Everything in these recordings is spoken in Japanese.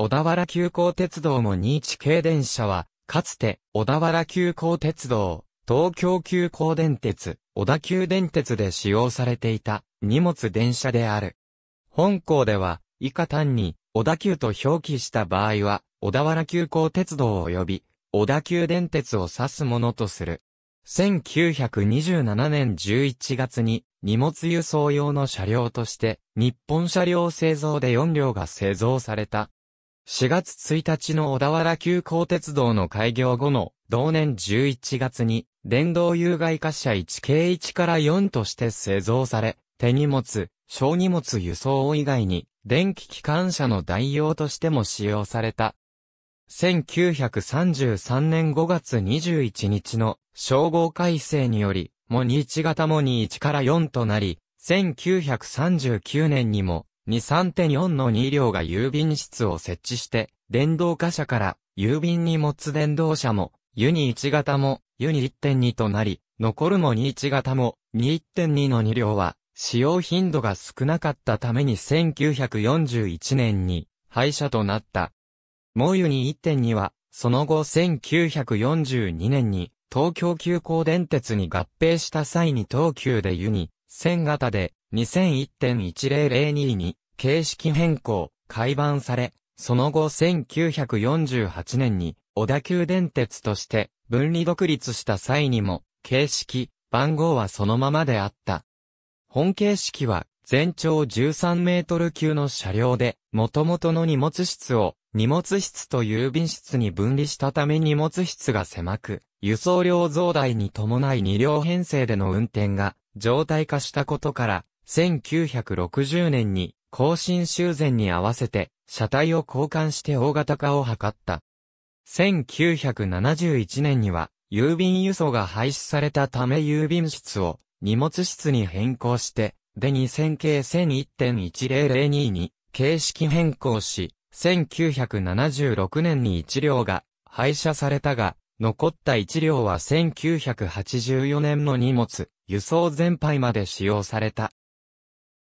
小田原急行鉄道も21系電車は、かつて、小田原急行鉄道、東京急行電鉄、小田急電鉄で使用されていた、荷物電車である。本校では、以下単に、小田急と表記した場合は、小田原急行鉄道及び、小田急電鉄を指すものとする。1927年11月に、荷物輸送用の車両として、日本車両製造で4両が製造された。4月1日の小田原急行鉄道の開業後の同年11月に電動有害貨車1系1から4として製造され、手荷物、小荷物輸送以外に電気機関車の代用としても使用された。1933年5月21日の称号改正により、も21型も21から4となり、1939年にも23.4の2両が郵便室を設置して、電動貨車から郵便に持つ電動車も、ユニ1型も、ユニ1.2となり、残るも21型も、2.2の2両は、使用頻度が少なかったために1941年に廃車となった。もうユニ1.2は、その後1942年に東京急行電鉄に合併した際に東急でユニ1000型で2 0 0 1 1 0 0 2 2に形式変更、改版され、その後1948年に小田急電鉄として分離独立した際にも、形式、番号はそのままであった。本形式は全長13メートル級の車両で、元々の荷物室を荷物室と郵便室に分離したため荷物室が狭く、輸送量増大に伴い2両編成での運転が常態化したことから、1960年に更新修繕に合わせて、車体を交換して大型化を図った。1971年には、郵便輸送が廃止されたため郵便室を荷物室に変更して、で2000系1 0 0 1 1 0 0 2に形式変更し、1976年に1両が廃車されたが、残った1両は1984年の荷物、輸送全廃まで使用された。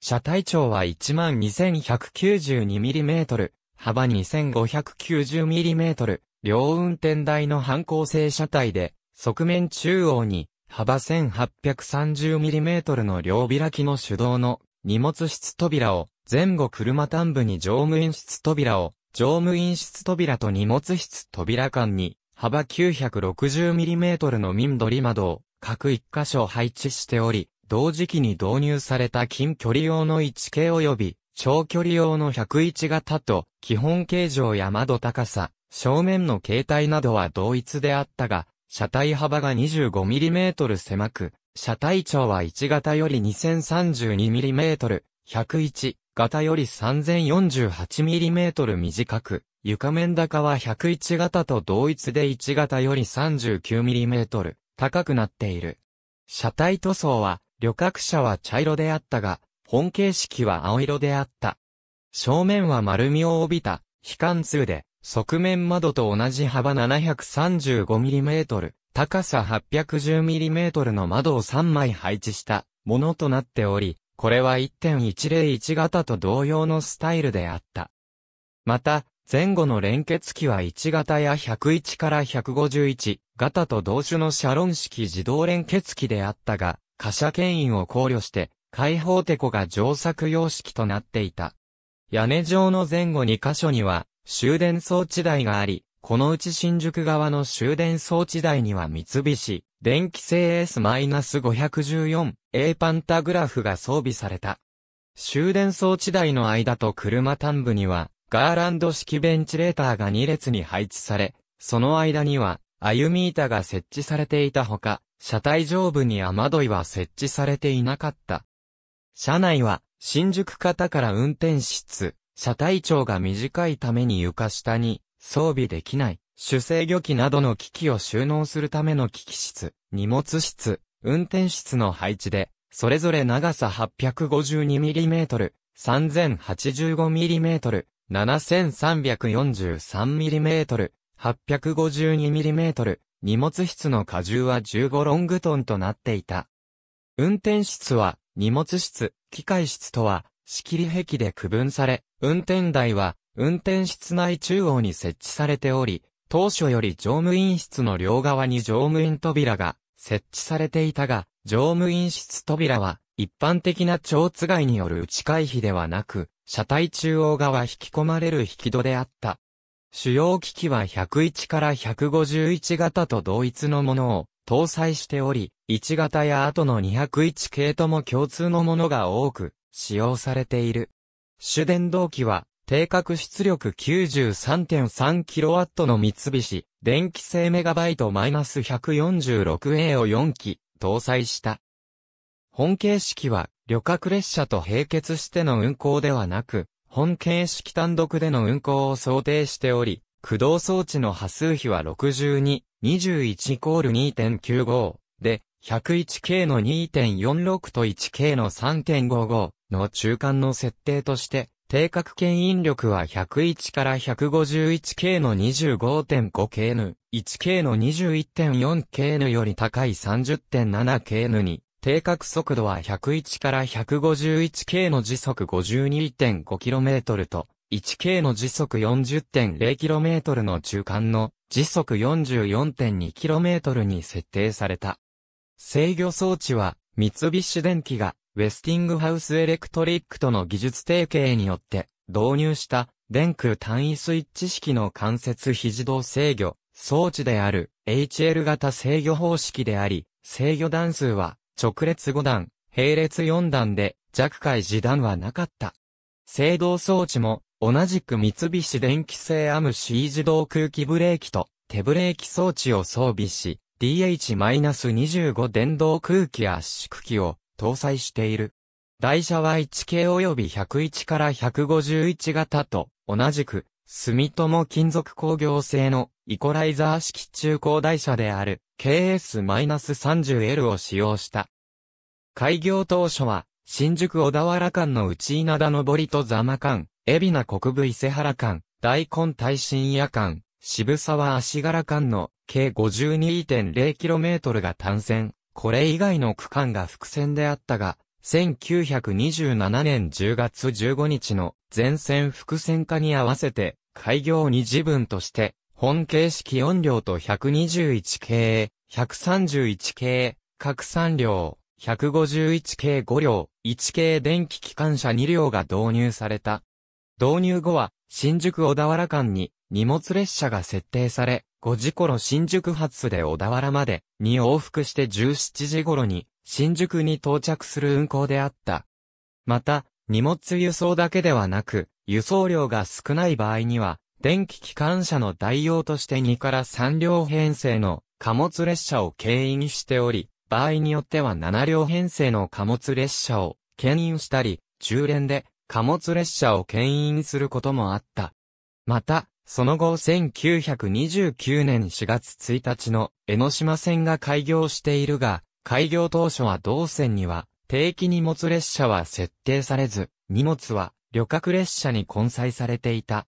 車体長は 12,192mm、幅 2590mm、両運転台の半抗性車体で、側面中央に、幅 1830mm の両開きの手動の荷物室扉を、前後車端部に乗務員室扉を、乗務員室扉と荷物室扉間に、幅 960mm の民取り窓を、各1箇所配置しており、同時期に導入された近距離用の 1K 及び長距離用の101型と、基本形状や窓高さ、正面の形態などは同一であったが、車体幅が 25mm 狭く、車体長は1型より 2032mm、101型より 3048mm 短く、床面高は101型と同一で1型より 39mm 高くなっている。車体塗装は旅客車は茶色であったが、本形式は青色であった。正面は丸みを帯びた、非貫通で、側面窓と同じ幅 735mm、高さ 810mm の窓を3枚配置したものとなっており、これは1.101型と同様のスタイルであった。また、前後の連結機は1型や101から151型と同種のシャロン式自動連結機であったが、貨車牽引を考慮して、開放テコが乗作様式となっていた。屋根上の前後2箇所には、終電装置台があり、このうち新宿側の終電装置台には三菱、電気製 S-514A パンタグラフが装備された。終電装置台の間と車端部には、ガーランド式ベンチレーターが2列に配置され、その間には、歩み板が設置されていたほか、車体上部に雨どいは設置されていなかった。車内は、新宿方から運転室、車体長が短いために床下に装備できない、主制御機などの機器を収納するための機器室、荷物室、運転室の配置で、それぞれ長さ 852mm、3085mm、7343mm、852mm、荷物室の荷重は15ロングトンとなっていた。運転室は荷物室、機械室とは仕切り壁で区分され、運転台は運転室内中央に設置されており、当初より乗務員室の両側に乗務員扉が設置されていたが、乗務員室扉は一般的な蝶つがいによる打ち回避ではなく、車体中央側引き込まれる引き戸であった。主要機器は101から151型と同一のものを搭載しており、1型や後の201系とも共通のものが多く使用されている。主電動機は定格出力 93.3kW の三菱電機製メガバイト -146A を4機搭載した。本形式は旅客列車と並結しての運行ではなく、本形式単独での運行を想定しており、駆動装置の波数比は62、21イコール2.95で、101K の2.46と 1K の3.55の中間の設定として、定格牽引力は101から 151K の 25.5KN、1K の 21.4KN より高い 30.7KN に定格速度は101から 151K の時速 52.5km と 1K の時速 40.0km の中間の時速 44.2km に設定された。制御装置は三菱電機がウェスティングハウスエレクトリックとの技術提携によって導入した電空単位スイッチ式の関節非自動制御装置である HL 型制御方式であり、制御段数は直列5段、並列4段で、弱解示段はなかった。制動装置も、同じく三菱電機製アム C 自動空気ブレーキと、手ブレーキ装置を装備し、DH-25 電動空気圧縮機を搭載している。台車は 1K 及び101から151型と同じく、住友金属工業製のイコライザー式中高台車である KS-30L を使用した。開業当初は、新宿小田原間の内稲田上りと座間間、海老名国部伊勢原間、大根大深夜間、渋沢足柄間の計 52.0km が単線、これ以外の区間が複線であったが、1927年10月15日の全線複線化に合わせて開業二次分として本形式4両と121系、131系、各3両、151系5両、1系電気機関車2両が導入された。導入後は、新宿小田原間に荷物列車が設定され、5時頃新宿発で小田原までに往復して17時頃に新宿に到着する運行であった。また、荷物輸送だけではなく、輸送量が少ない場合には、電気機関車の代用として2から3両編成の貨物列車を牽引しており、場合によっては7両編成の貨物列車を牽引したり、中連で貨物列車を牽引することもあった。また、その後1929年4月1日の江ノ島線が開業しているが、開業当初は同線には定期荷物列車は設定されず、荷物は旅客列車に混載されていた。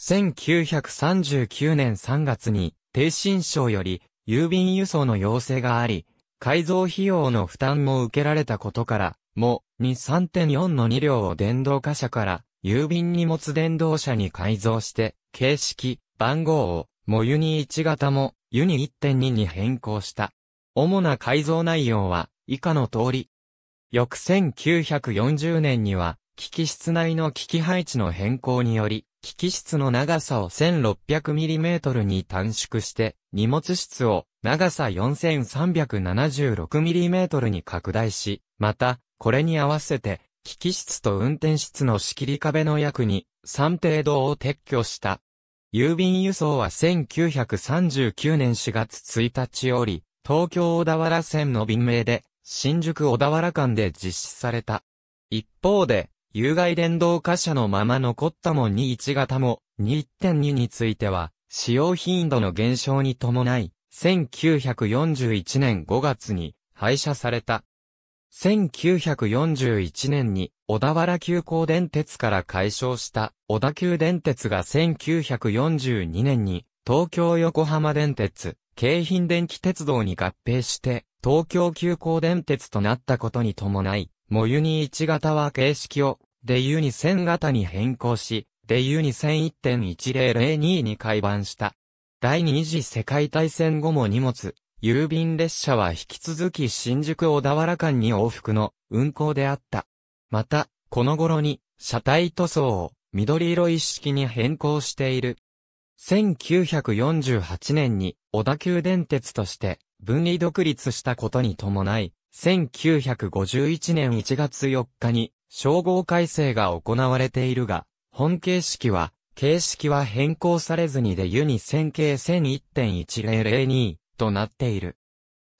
1939年3月に、低新省より、郵便輸送の要請があり、改造費用の負担も受けられたことから、も、2 3.4の2両を電動貨車から、郵便荷物電動車に改造して、形式、番号を、もユニ1型も、ユニ1.2に変更した。主な改造内容は、以下の通り。翌1940年には、機器室内の機器配置の変更により、機器室の長さを 1600mm に短縮して、荷物室を長さ 4376mm に拡大し、また、これに合わせて、機器室と運転室の仕切り壁の役に3程度を撤去した。郵便輸送は1939年4月1日より、東京小田原線の便名で、新宿小田原間で実施された。一方で、有害電動貨車のまま残ったも21型も2.2については、使用頻度の減少に伴い、1941年5月に廃車された。1941年に小田原急行電鉄から解消した小田急電鉄が1942年に東京横浜電鉄、京浜電気鉄道に合併して東京急行電鉄となったことに伴い、もゆに1型は形式を、でユニ1000型に変更し、でユニ1001.1002に改版した。第二次世界大戦後も荷物、郵便列車は引き続き新宿小田原間に往復の運行であった。また、この頃に車体塗装を緑色一式に変更している。1948年に小田急電鉄として分離独立したことに伴い、1951年1月4日に、称号改正が行われているが、本形式は、形式は変更されずにでユニ線形1001.1002となっている。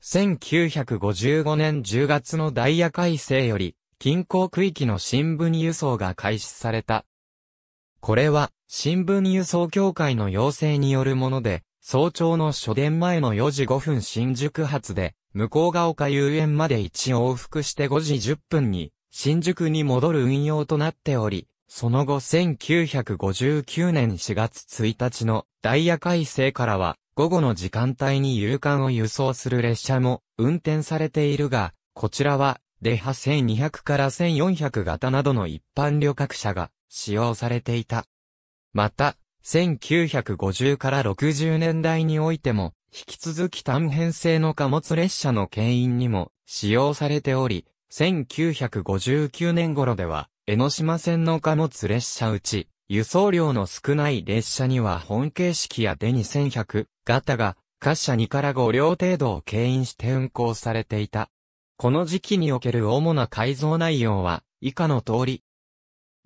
1955年10月のダイヤ改正より、近郊区域の新聞輸送が開始された。これは、新聞輸送協会の要請によるもので、早朝の初電前の4時5分新宿発で、向こうが丘遊園まで一往復して5時10分に、新宿に戻る運用となっており、その後1959年4月1日のダイヤ改正からは、午後の時間帯に有間を輸送する列車も運転されているが、こちらは、デハ1200から1400型などの一般旅客車が使用されていた。また、1950から60年代においても、引き続き単編成の貨物列車の牽引にも使用されており、1959年頃では、江ノ島線の貨物列車うち、輸送量の少ない列車には本形式やデニ1 0 0型が、貨車2から5両程度を牽引して運行されていた。この時期における主な改造内容は、以下の通り。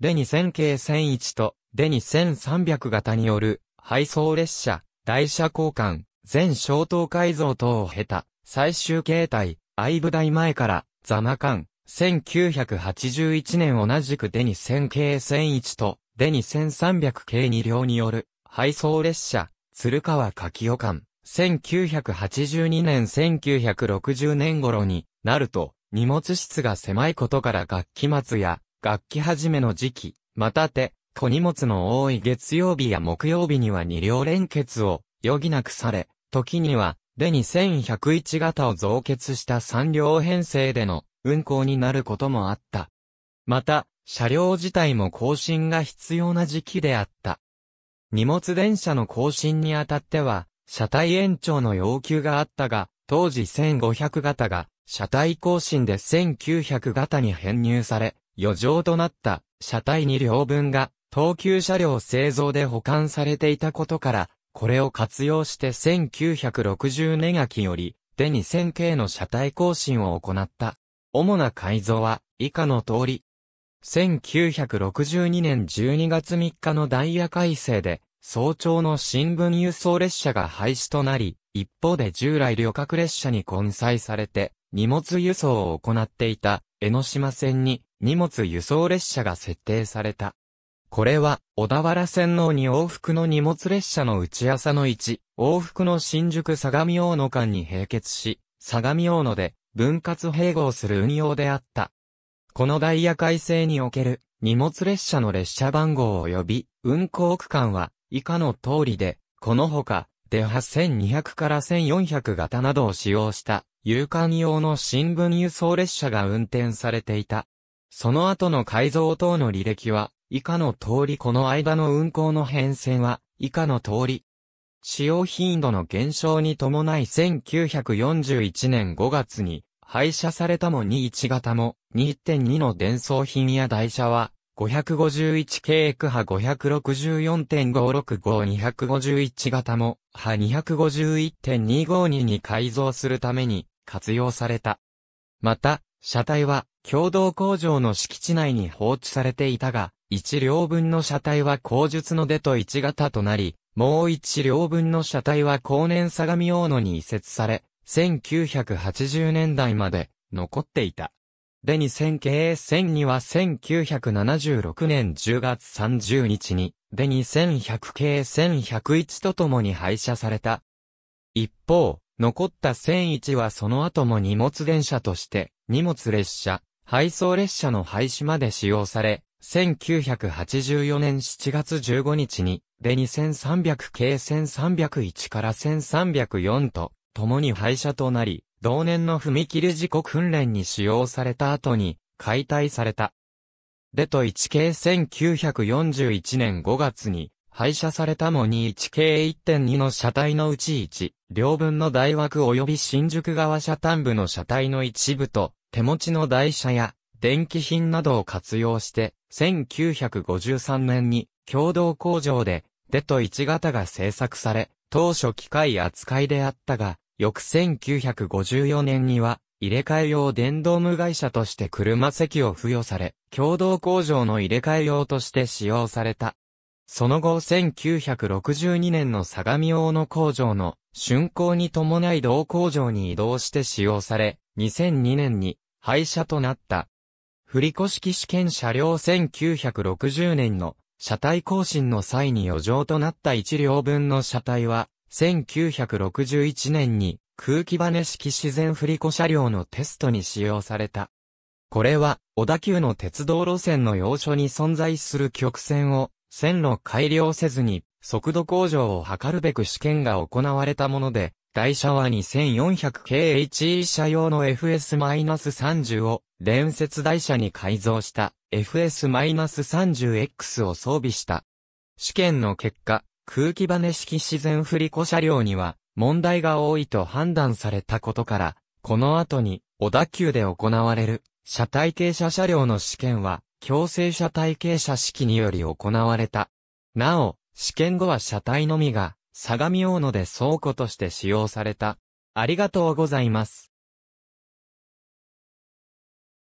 デニ0 0 0系1001とデニ1300型による配送列車、台車交換、全消灯改造等を経た最終形態、相武台前からザマ間、1981年同じくデニ1000系1001とデニ1300系2両による配送列車、鶴川柿尾間、1982年1960年頃になると、荷物室が狭いことから楽器末や楽器始めの時期、またて、小荷物の多い月曜日や木曜日には二両連結を余儀なくされ、時には、で2101型を増結した三両編成での運行になることもあった。また、車両自体も更新が必要な時期であった。荷物電車の更新にあたっては、車体延長の要求があったが、当時1500型が、車体更新で1900型に編入され、余剰となった車体2両分が東急車両製造で保管されていたことから、これを活用して1960年秋より、で2000系の車体更新を行った。主な改造は、以下の通り。1962年12月3日のダイヤ改正で、早朝の新聞輸送列車が廃止となり、一方で従来旅客列車に混載されて、荷物輸送を行っていた江ノ島線に荷物輸送列車が設定された。これは、小田原線の2往復の荷物列車の内朝の1、往復の新宿相模大野間に並結し、相模大野で分割併合する運用であった。このダイヤ改正における荷物列車の列車番号及び運行区間は以下の通りで、このほか、で8200から1400型などを使用した有刊用の新聞輸送列車が運転されていた。その後の改造等の履歴は以下の通りこの間の運行の変遷は、以下の通り。使用頻度の減少に伴い1941年5月に、廃車されたも21型も、2.2の伝送品や台車は、551系区波564.565251型も、波251.252に改造するために活用された。また、車体は共同工場の敷地内に放置されていたが、1両分の車体は後述の出と1型となり、もう1両分の車体は後年相模大野に移設され、1980年代まで残っていた。で2000系1 0 0には1976年10月30日に、で2100系1101とともに廃車された。一方、残った1001はその後も荷物電車として、荷物列車、配送列車の廃止まで使用され、1984年7月15日に、でニ1300 k 1301から1304と、共に廃車となり、同年の踏切事故訓練に使用された後に、解体された。デト1 k 1941年5月に、廃車されたも21 k 1.2の車体のうち1、両分の大枠及び新宿側車端部の車体の一部と、手持ちの台車や、電気品などを活用して、1953年に共同工場でデト1型が製作され、当初機械扱いであったが、翌1954年には入れ替え用電動無害車として車席を付与され、共同工場の入れ替え用として使用された。その後1962年の相模大野工場の竣工に伴い同工場に移動して使用され、2002年に廃車となった。振越式試験車両1960年の車体更新の際に余剰となった1両分の車体は、1961年に空気バネ式自然振り子車両のテストに使用された。これは、小田急の鉄道路線の要所に存在する曲線を、線路改良せずに、速度向上を図るべく試験が行われたもので、台車は 2400kHE 車用の FS-30 を連接台車に改造した FS-30X を装備した。試験の結果、空気バネ式自然振り子車両には問題が多いと判断されたことから、この後に小田急で行われる車体傾斜車両の試験は強制車体傾斜式により行われた。なお、試験後は車体のみが相模大野で倉庫として使用された。ありがとうございます。